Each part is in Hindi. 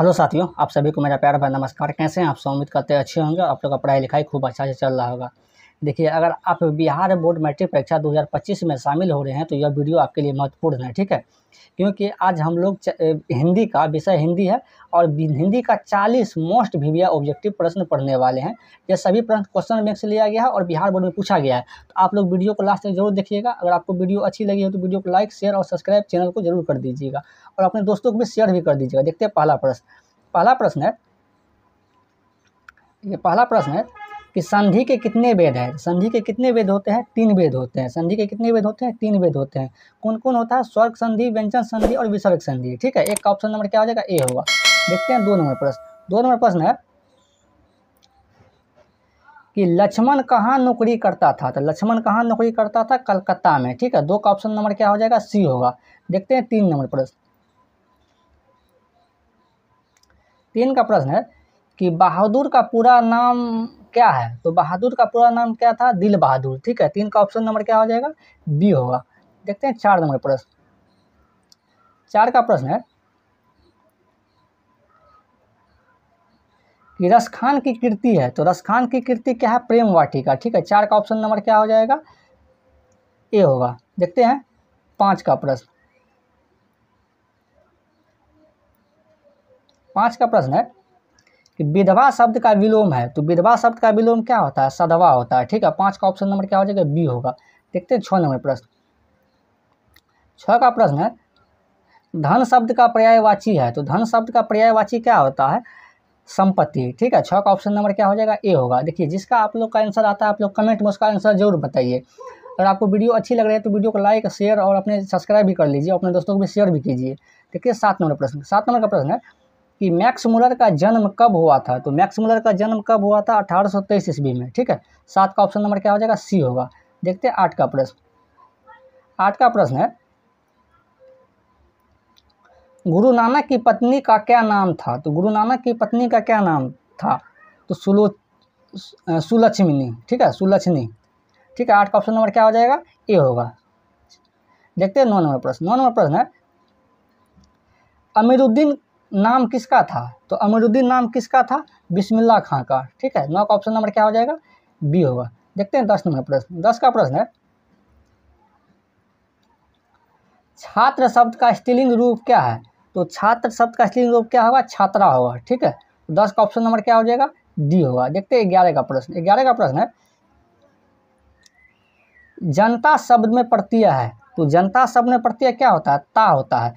हेलो साथियों आप सभी को मेरा प्यार भाई नमस्कार कैसे हैं आप सब उम्मीद करते हैं अच्छे होंगे आप लोग का पढ़ाई लिखाई खूब अच्छा से चल रहा होगा देखिए अगर आप बिहार बोर्ड मैट्रिक परीक्षा 2025 में शामिल हो रहे हैं तो यह वीडियो आपके लिए महत्वपूर्ण है ठीक है क्योंकि आज हम लोग हिंदी का विषय हिंदी है और हिंदी का 40 मोस्ट भीविया ऑब्जेक्टिव प्रश्न पढ़ने वाले हैं यह सभी प्रश्न क्वेश्चन बैंक से लिया गया है और बिहार बोर्ड में पूछा गया है तो आप लोग वीडियो को लास्ट तक जरूर देखिएगा अगर आपको वीडियो अच्छी लगी हो तो वीडियो को लाइक शेयर और सब्सक्राइब चैनल को जरूर कर दीजिएगा और अपने दोस्तों को भी शेयर भी कर दीजिएगा देखते हैं पहला प्रश्न पहला प्रश्न है ये पहला प्रश्न है कि संधि के कितने वेद हैं संधि के कितने वेद होते हैं तीन वेद होते हैं संधि के कितने वेद होते हैं तीन वेद होते हैं कौन कौन होता है स्वर्ग संधि व्यंजन संधि और विसर्ग संधि ठीक है एक का ऑप्शन नंबर क्या हो जाएगा ए होगा देखते हैं दो नंबर प्रश्न दो नंबर प्रश्न है कि लक्ष्मण कहाँ नौकरी करता था तो लक्ष्मण कहाँ नौकरी करता था कलकत्ता में ठीक है दो का ऑप्शन नंबर क्या हो जाएगा सी होगा देखते हैं तीन नंबर प्रश्न तीन का प्रश्न है कि बहादुर का पूरा नाम क्या है तो बहादुर का पूरा नाम क्या था दिल बहादुर ठीक है तीन का ऑप्शन नंबर क्या हो जाएगा बी होगा देखते हैं चार नंबर प्रश्न चार का प्रश्न है कि रसखान की कृति है तो रसखान की कृति क्या है प्रेम वाटिका ठीक है चार का ऑप्शन नंबर क्या हो जाएगा ए होगा देखते हैं पांच का प्रश्न पांच का प्रश्न है विधवा शब्द का विलोम है तो विधवा शब्द का विलोम क्या होता है सधवा होता है ठीक है पांच का ऑप्शन नंबर क्या हो जाएगा बी होगा देखते हैं छः नंबर प्रश्न छ का प्रश्न है धन शब्द का पर्यायवाची है तो धन शब्द का पर्यायवाची क्या होता है संपत्ति ठीक है छः का ऑप्शन नंबर क्या हो जाएगा ए होगा देखिए जिसका आप लोग का आंसर आता है आप लोग कमेंट में उसका आंसर जरूर बताइए अगर आपको वीडियो अच्छी लग रही है तो वीडियो को लाइक शेयर और अपने सब्सक्राइब भी कर लीजिए अपने दोस्तों को भी शेयर भी कीजिए देखिए सात नंबर प्रश्न सात नंबर का प्रश्न है कि मैक्स मुलर का जन्म कब हुआ था तो मैक्स मुलर का जन्म कब हुआ था अठारह सौ तेईस ईस्वी में ठीक है सात का ऑप्शन नंबर क्या हो जाएगा सी होगा देखते हैं आठ का प्रश्न आठ का प्रश्न है गुरु नानक की पत्नी का क्या नाम था तो गुरु नानक की पत्नी का क्या नाम था तो सुलो सुलक्ष्मिनी ठीक है सुलक्ष्मी ठीक है आठ का ऑप्शन नंबर क्या हो जाएगा ए होगा देखते हैं नौ नंबर प्रश्न नौ नंबर प्रश्न है अमीरुद्दीन नाम किसका था तो अमरुद्दीन नाम किसका था बिस्मिल्ला खां का ठीक है नौ का ऑप्शन नंबर क्या हो जाएगा बी होगा देखते हैं दस नंबर प्रश्न दस का प्रश्न है छात्र शब्द का स्त्रीलिंग रूप क्या है तो छात्र शब्द का स्त्रीलिंग रूप क्या होगा छात्रा होगा ठीक है तो दस का ऑप्शन नंबर क्या हो जाएगा डी होगा देखते हैं ग्यारह का प्रश्न ग्यारह का प्रश्न है जनता शब्द में प्रत्यय है तो जनता शब्द में प्रत्यय क्या होता है ता होता है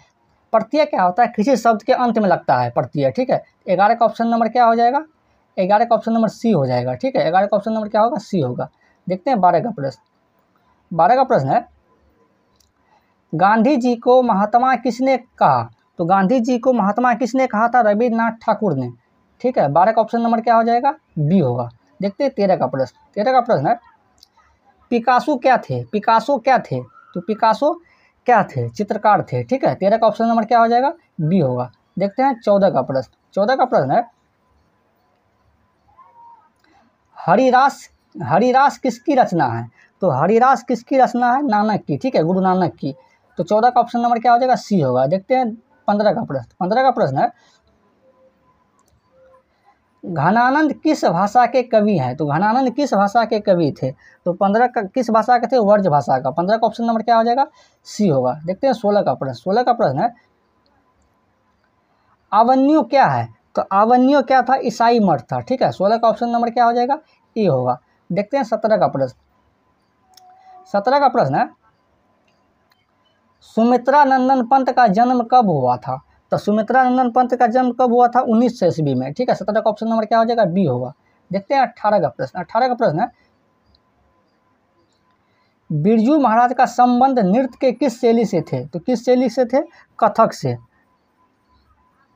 प्रत्यय क्या होता है किसी शब्द के अंत में लगता है प्रत्यय ठीक है ग्यारह का ऑप्शन नंबर क्या हो जाएगा ग्यारह का ऑप्शन नंबर सी हो जाएगा ठीक है ग्यारह का ऑप्शन नंबर क्या होगा सी होगा देखते हैं बारह का प्रश्न बारह का प्रश्न है गांधी जी को महात्मा किसने कहा तो गांधी जी को महात्मा किसने कहा था रविन्द्रनाथ ठाकुर ने ठीक है बारह का ऑप्शन नंबर क्या हो जाएगा बी होगा देखते हैं तेरह का प्रश्न तेरह का प्रश्न है पिकासो क्या थे पिकासो क्या थे तो पिकासो क्या थे चित्रकार थे ठीक है तेरह का ऑप्शन नंबर क्या हो जाएगा बी होगा देखते हैं चौदह का प्रश्न चौदह का प्रश्न है हरिदास हरिदास किसकी रचना है तो हरिरास किसकी रचना है नानक की ठीक है गुरु नानक की तो चौदह का ऑप्शन नंबर क्या हो जाएगा सी होगा देखते हैं पंद्रह का प्रश्न पंद्रह का प्रश्न है घनानंद किस भाषा के कवि हैं तो घनानंद किस भाषा के कवि थे तो पंद्रह का किस भाषा के थे वर्ज भाषा का पंद्रह का ऑप्शन नंबर क्या हो जाएगा सी होगा देखते हैं सोलह का प्रश्न सोलह का प्रश्न है आवन्यु क्या है तो आवन्यु क्या था ईसाई मठ था ठीक है सोलह का ऑप्शन नंबर क्या हो जाएगा ए होगा देखते हैं सत्रह का प्रश्न सत्रह का प्रश्न है सुमित्रा नंदन पंत का जन्म कब हुआ था तो सुमित्रा नंदन पंत का जन्म कब हुआ था उन्नीस सौ ईस्वी में ठीक है सत्रह का ऑप्शन नंबर क्या हो जाएगा बी होगा देखते हैं अट्ठारह का प्रश्न अट्ठारह का प्रश्न है बिरजू महाराज का संबंध नृत्य के किस शैली से थे तो किस शैली से थे कथक से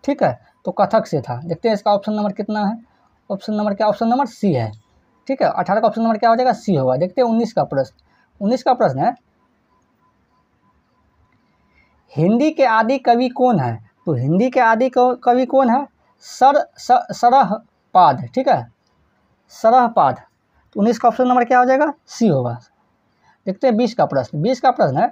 ठीक है तो कथक से था देखते हैं इसका ऑप्शन नंबर कितना है ऑप्शन नंबर क्या ऑप्शन नंबर सी है ठीक है अठारह का ऑप्शन नंबर क्या हो जाएगा सी होगा देखते हैं उन्नीस का प्रश्न उन्नीस का प्रश्न है हिंदी के आदि कवि कौन है तो हिंदी के आदि कवि कौन है सर स सरहपाद ठीक है सरहपाद तो उन्नीस का ऑप्शन नंबर क्या हो जाएगा सी होगा देखते हैं बीस का प्रश्न बीस का प्रश्न है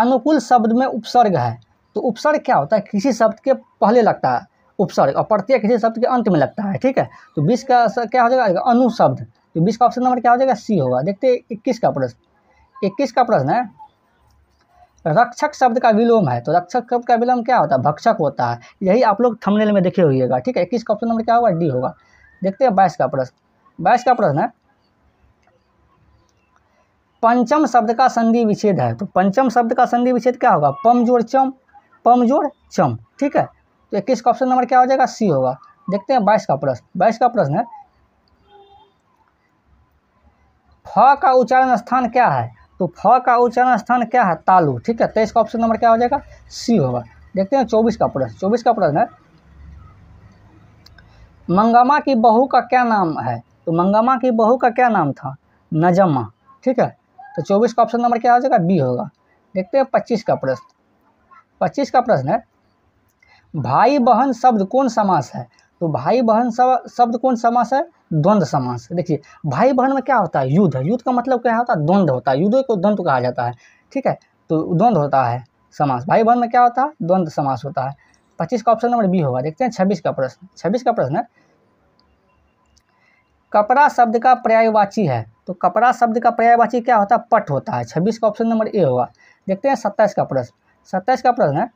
अनुकूल शब्द में उपसर्ग है तो उपसर्ग क्या होता है किसी शब्द के पहले लगता है उपसर्ग और प्रत्यय किसी शब्द के अंत में लगता है ठीक है तो बीस का क्या हो जाएगा अनुशब्द तो बीस का ऑप्शन नंबर क्या हो जाएगा सी होगा देखते हैं इक्कीस का प्रश्न इक्कीस का प्रश्न है रक्षक शब्द का विलोम है तो रक्षक शब्द का विलोम क्या होता है भक्षक होता है यही आप लोग थंबनेल में देखे हुईगा ठीक है इक्कीस का ऑप्शन नंबर क्या होगा डी होगा देखते हैं बाईस का प्रश्न बाईस का प्रश्न है पंचम शब्द का संधि विच्छेद है तो पंचम शब्द का संधि विच्छेद क्या होगा पम चम पम चम ठीक है तो इक्कीस का ऑप्शन नंबर क्या हो जाएगा सी होगा देखते हैं बाईस का प्रश्न बाईस का प्रश्न है फ का उच्चारण स्थान क्या है तो फ का उच्चारण स्थान क्या है तालु ठीक है तेईस का ऑप्शन नंबर क्या हो जाएगा सी होगा देखते हैं चौबीस का प्रश्न चौबीस का प्रश्न है मंगमा की बहू का क्या नाम है तो मंगमा की बहू का क्या नाम था नजमा ठीक है तो चौबीस का ऑप्शन नंबर क्या हो जाएगा बी होगा देखते हैं पच्चीस का प्रश्न पच्चीस का प्रश्न है भाई बहन शब्द कौन समास है तो भाई बहन सब शब्द कौन समास है द्वंद्व समास देखिए भाई बहन में क्या होता है युद्ध युद्ध का मतलब क्या होता है द्वंद्व होता है युद्ध को द्वंद्व कहा जाता है ठीक है तो द्वंद्व होता है समास भाई बहन में क्या होता है द्वंद्व समास होता है पच्चीस का ऑप्शन नंबर बी होगा देखते हैं छब्बीस का प्रश्न छब्बीस का प्रश्न है कपड़ा शब्द का पर्यायवाची है तो कपड़ा शब्द का पर्यायवाची क्या होता है पट होता है छब्बीस का ऑप्शन नंबर ए होगा देखते हैं सत्ताईस का प्रश्न सत्ताईस का प्रश्न है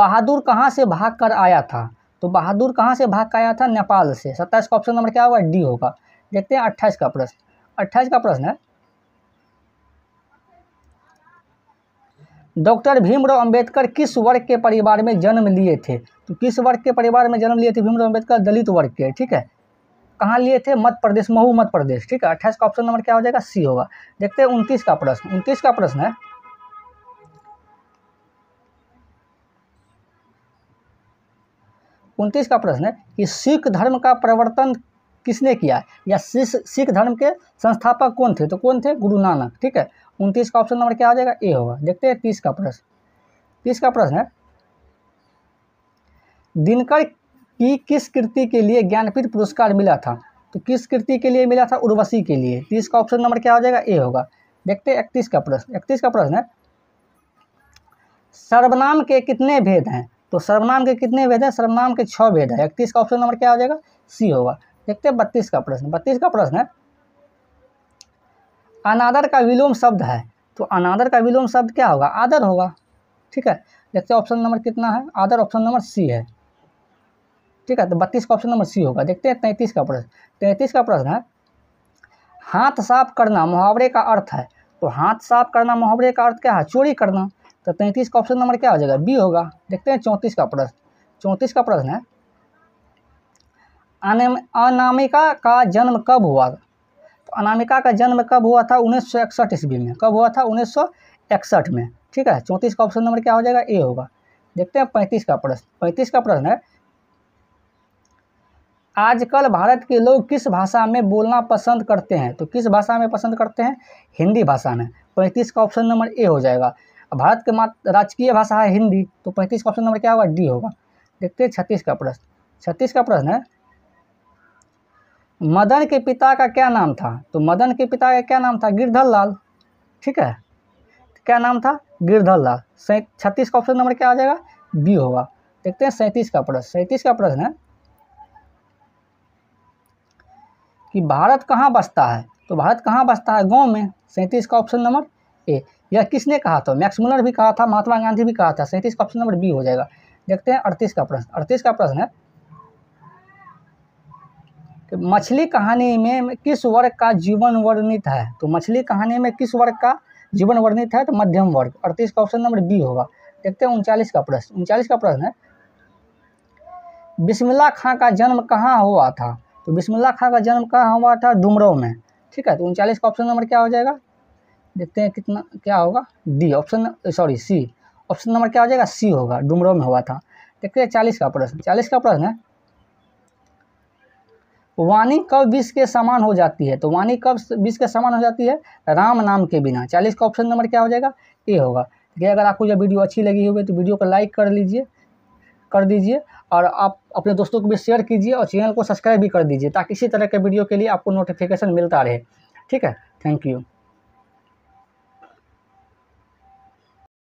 बहादुर कहाँ से भाग कर आया था तो बहादुर कहाँ से भाग का आया था नेपाल से सत्ताईस का ऑप्शन नंबर क्या होगा डी होगा देखते हैं अट्ठाइस का प्रश्न अट्ठाईस का प्रश्न है डॉक्टर भीमराव अंबेडकर किस वर्ग के परिवार में जन्म लिए थे तो किस वर्ग के परिवार में जन्म लिए थे भीमराव अंबेडकर दलित वर्ग के ठीक है कहाँ लिए थे मध्य प्रदेश महू मध्य प्रदेश ठीक है अट्ठाईस का ऑप्शन नंबर क्या हो जाएगा सी होगा देखते हैं उनतीस का प्रश्न उनतीस का प्रश्न है उनतीस का प्रश्न है कि सिख धर्म का प्रवर्तन किसने किया या सिख धर्म के संस्थापक कौन थे तो कौन थे गुरु नानक ठीक है उनतीस का ऑप्शन नंबर क्या आ जाएगा ए होगा देखते हैं तीस का प्रश्न तीस का प्रश्न है दिनकर की किस कृति के लिए ज्ञानपीठ पुरस्कार मिला था तो किस कृति के लिए मिला था उर्वशी के लिए तीस का ऑप्शन नंबर क्या हो जाएगा ए होगा देखते हैं इकतीस का प्रश्न इकतीस का प्रश्न है सर्वनाम के कितने भेद हैं तो सर्वनाम के कितने भेद हैं सर्वनाम के छः भेद हैं इकतीस का ऑप्शन नंबर क्या हो जाएगा सी होगा देखते हैं बत्तीस का प्रश्न बत्तीस का प्रश्न है अनादर का विलोम शब्द है तो अनादर का विलोम शब्द क्या होगा आदर होगा ठीक है देखते हैं ऑप्शन नंबर कितना है आदर ऑप्शन नंबर सी है ठीक है तो बत्तीस का ऑप्शन नंबर सी होगा देखते हैं तैंतीस का प्रश्न तैंतीस का प्रश्न है हाथ साफ करना मुहावरे का अर्थ है तो हाथ साफ करना मुहावरे का अर्थ क्या है चोरी करना तो तैंतीस का ऑप्शन नंबर क्या हो जाएगा बी होगा देखते हैं चौंतीस का प्रश्न चौंतीस का प्रश्न है अनामिका का जन्म कब हुआ तो अनामिका का जन्म कब हुआ था उन्नीस सौ इकसठ ईस्वी में कब हुआ था उन्नीस सौ इकसठ में ठीक है चौंतीस का ऑप्शन नंबर क्या हो जाएगा ए होगा देखते हैं पैंतीस का प्रश्न पैंतीस का प्रश्न है आजकल भारत के लोग किस भाषा में बोलना पसंद करते हैं तो किस भाषा में पसंद करते हैं हिंदी भाषा में पैंतीस का ऑप्शन नंबर ए हो जाएगा भारत के मात्र राजकीय भाषा है हिंदी तो पैंतीस का ऑप्शन नंबर क्या होगा डी होगा देखते हैं छत्तीस का प्रश्न छत्तीस का प्रश्न है मदन के पिता का क्या नाम था तो मदन के पिता का क्या नाम था गिरधर लाल ठीक है क्या नाम था गिरधर लाल छत्तीस का ऑप्शन नंबर क्या आ जाएगा बी होगा देखते हैं सैंतीस का प्रश्न सैंतीस का प्रश्न है कि भारत कहाँ बसता है तो भारत कहाँ बसता है गांव में सैंतीस का ऑप्शन नंबर ए यह किसने कहा था मैक्स मुलर भी कहा था महात्मा गांधी भी कहा था सैंतीस का ऑप्शन नंबर बी हो जाएगा देखते हैं अड़तीस का प्रश्न अड़तीस का प्रश्न है मछली कहानी में किस वर्ग का जीवन वर्णित है तो मछली कहानी में किस वर्ग का जीवन वर्णित है तो मध्यम वर्ग अड़तीस का ऑप्शन नंबर बी होगा देखते हैं उनचालीस का प्रश्न उनचालीस का प्रश्न है बिस्मिल्ला खां का जन्म कहाँ हुआ था तो बिस्मिल्ला खां का जन्म कहाँ हुआ था डुमरों में ठीक है तो उनचालीस का ऑप्शन नंबर क्या हो जाएगा देखते हैं कितना क्या होगा D option sorry C option number क्या हो जाएगा सी होगा डुमरो में हुआ था देखते हैं चालीस का प्रश्न चालीस का प्रश्न है वाणी कब विष के समान हो जाती है तो वाणी कब विष के समान हो जाती है राम नाम के बिना चालीस का ऑप्शन नंबर क्या हो जाएगा ए होगा ठीक है अगर आपको यह वीडियो अच्छी लगी होगी तो वीडियो को लाइक कर लीजिए कर दीजिए और आप अपने दोस्तों को भी शेयर कीजिए और चैनल को सब्सक्राइब भी कर दीजिए ताकि इसी तरह के वीडियो के लिए आपको नोटिफिकेशन मिलता रहे ठीक है थैंक यू